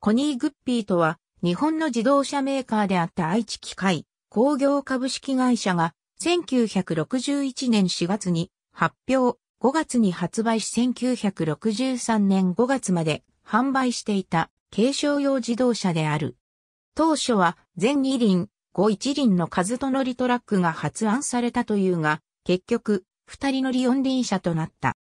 コニー・グッピーとは、日本の自動車メーカーであった愛知機械工業株式会社が、1961年4月に発表、5月に発売し1963年5月まで販売していた軽商用自動車である。当初は全二輪、5一輪の数と乗りトラックが発案されたというが、結局、二人乗り四輪車となった。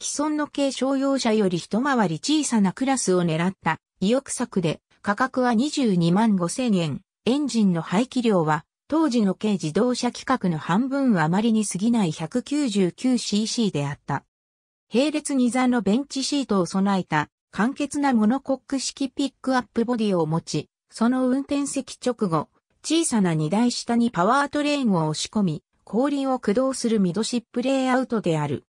既存の軽商用車より一回り小さなクラスを狙った意欲作で、価格は22万5千円、エンジンの排気量は、当時の軽自動車規格の半分余りに過ぎない 199cc であった。並列2座のベンチシートを備えた、簡潔なモノコック式ピックアップボディを持ち、その運転席直後、小さな荷台下にパワートレーンを押し込み、後輪を駆動するミドシップレイアウトである。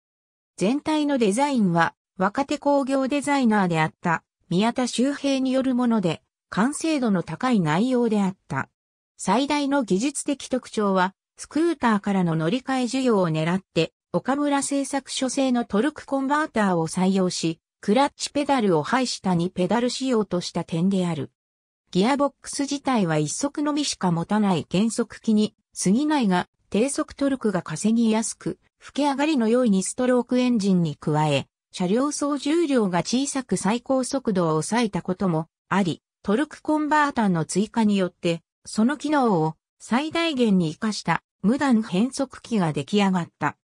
全体のデザインは若手工業デザイナーであった宮田周平によるもので、完成度の高い内容であった。最大の技術的特徴は、スクーターからの乗り換え需要を狙って、岡村製作所製のトルクコンバーターを採用し、クラッチペダルを排したにペダル仕様とした点である。ギアボックス自体は一足のみしか持たない減速機に過ぎないが、低速トルクが稼ぎやすく、吹け上がりの良い2ストロークエンジンに加え、車両総重量が小さく最高速度を抑えたこともあり、トルクコンバータの追加によって、その機能を最大限に活かした無段変速機が出来上がった。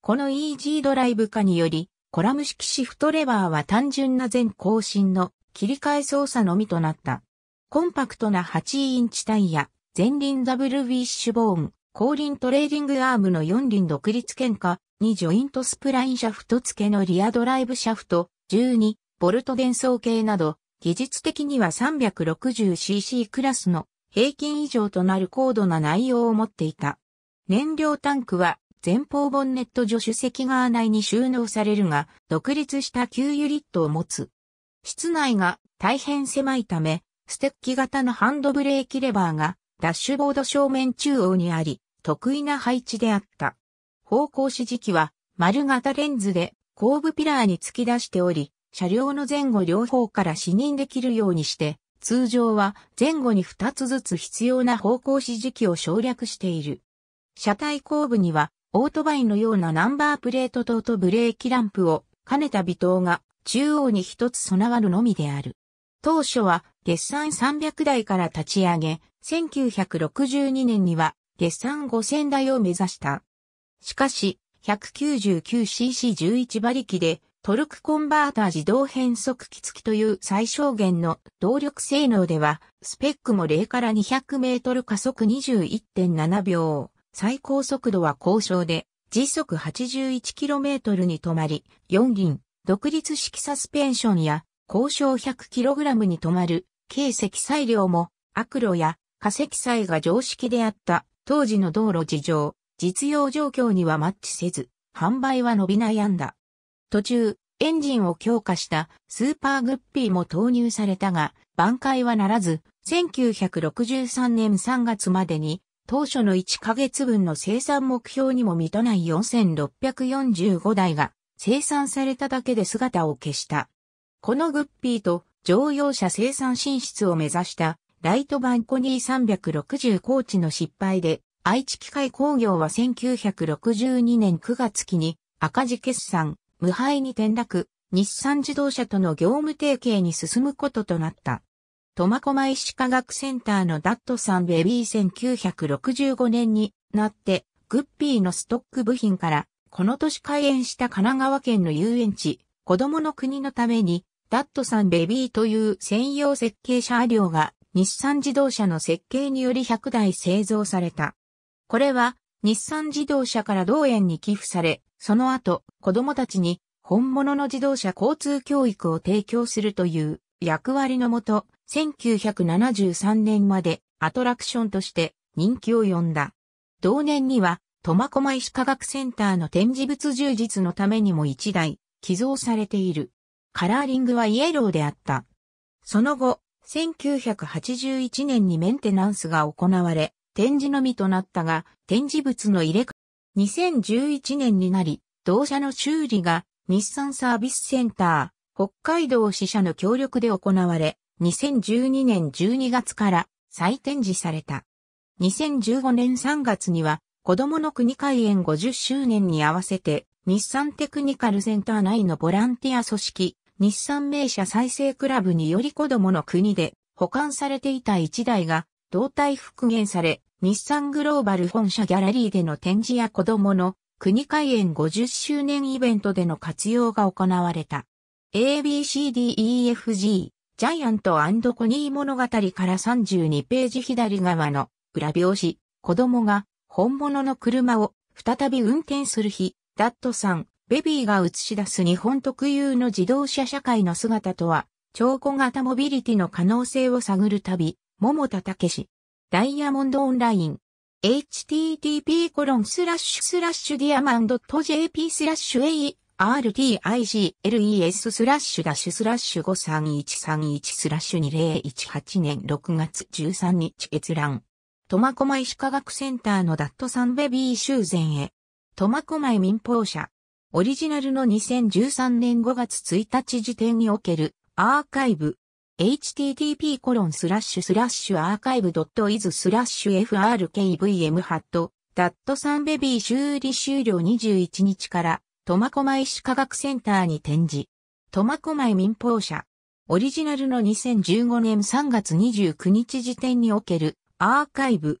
この EG ドライブ化により、コラム式シフトレバーは単純な全更新の切り替え操作のみとなった。コンパクトな8インチタイヤ、前輪ダブルウィッシュボーン、後輪トレーディングアームの4輪独立喧嘩、にジョイントスプラインシャフト付けのリアドライブシャフト、12、ボルト伝送系など、技術的には 360cc クラスの平均以上となる高度な内容を持っていた。燃料タンクは前方ボンネット助手席側内に収納されるが、独立した給油リットを持つ。室内が大変狭いため、ステッキ型のハンドブレーキレバーがダッシュボード正面中央にあり、得意な配置であった。方向指示器は丸型レンズで後部ピラーに突き出しており、車両の前後両方から視認できるようにして、通常は前後に2つずつ必要な方向指示器を省略している。車体後部にはオートバイのようなナンバープレート等とブレーキランプを兼ねた微灯が中央に一つ備わるのみである。当初は月産300台から立ち上げ、1962年には月産5000台を目指した。しかし、199cc11 馬力でトルクコンバーター自動変速機付きという最小限の動力性能では、スペックも0から200メートル加速21.7秒、最高速度は高渉で、時速 81km に止まり、4輪、独立式サスペンションや、高渉 100kg に止まる、軽積載量も、悪路や、化石載が常識であった、当時の道路事情、実用状況にはマッチせず、販売は伸び悩んだ。途中、エンジンを強化したスーパーグッピーも投入されたが、挽回はならず、1963年3月までに、当初の1ヶ月分の生産目標にも満たない4645台が生産されただけで姿を消した。このグッピーと乗用車生産進出を目指したライトバンコニー360コーチの失敗で愛知機械工業は1962年9月期に赤字決算、無敗に転落、日産自動車との業務提携に進むこととなった。苫小牧市科学センターのダットさんベビー1965年になって、グッピーのストック部品から、この年開園した神奈川県の遊園地、子供の国のために、ダットさんベビーという専用設計車両が、日産自動車の設計により100台製造された。これは日産自動車から同園に寄付され、その後子供たちに本物の自動車交通教育を提供するという役割のもと、1973年までアトラクションとして人気を呼んだ。同年には、苫小牧市科学センターの展示物充実のためにも1台寄贈されている。カラーリングはイエローであった。その後、1981年にメンテナンスが行われ、展示のみとなったが、展示物の入れ替え、2011年になり、同社の修理が日産サービスセンター、北海道支社の協力で行われ、2012年12月から再展示された。2015年3月には、子供の国開園50周年に合わせて、日産テクニカルセンター内のボランティア組織、日産名車再生クラブにより子供の国で保管されていた1台が、胴体復元され、日産グローバル本社ギャラリーでの展示や子供の国開園50周年イベントでの活用が行われた。ABCDEFG ジャイアントコニー物語から32ページ左側の裏表紙、子供が本物の車を再び運転する日、ダットさん、ベビーが映し出す日本特有の自動車社会の姿とは、超小型モビリティの可能性を探る旅、桃田武ダイヤモンドオンライン。http コロンスラッシュスラッシュディアマンド .jp スラッシュ artigles スラッシュダッシュスラッシュ53131スラッシュ2018年6月13日閲覧。苫小牧歯科学センターのダットサンベビー修繕へ。苫小牧民放社。オリジナルの2013年5月1日時点におけるアーカイブ。http コロンスラッシュスラッシュアーカイブスラッシュ frkvm ハットダットサンベビー修理終了21日から苫小牧市科学センターに展示。苫小牧民放社。オリジナルの2015年3月29日時点におけるアーカイブ。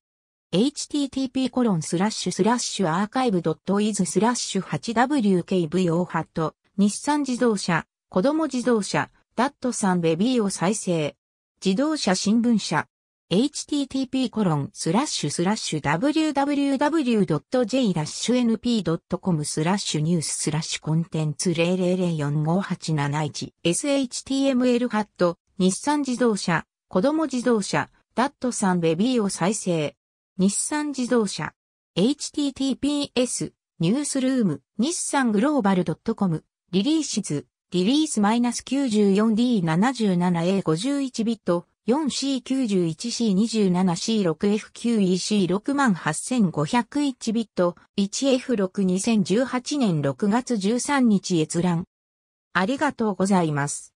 http コロンスラッシュスラッシュアーカイブスラッシュ 8wkvo ハット日産自動車、子供自動車、ダットさんベビーを再生。自動車新聞社。http://www.j-np.com コロンススララッッシシュュスラッシュニューススラッシュコンテンツ0 0 0 4 5 8 7 1 shtml ハット日産自動車子供自動車ダットさんベビーを再生日産自動車 https ニュースルーム日産グローバル .com リリーシズリリース -94D77A51 ビット、4C91C27C6F9EC68501 ビット、1F62018 年6月13日閲覧。ありがとうございます。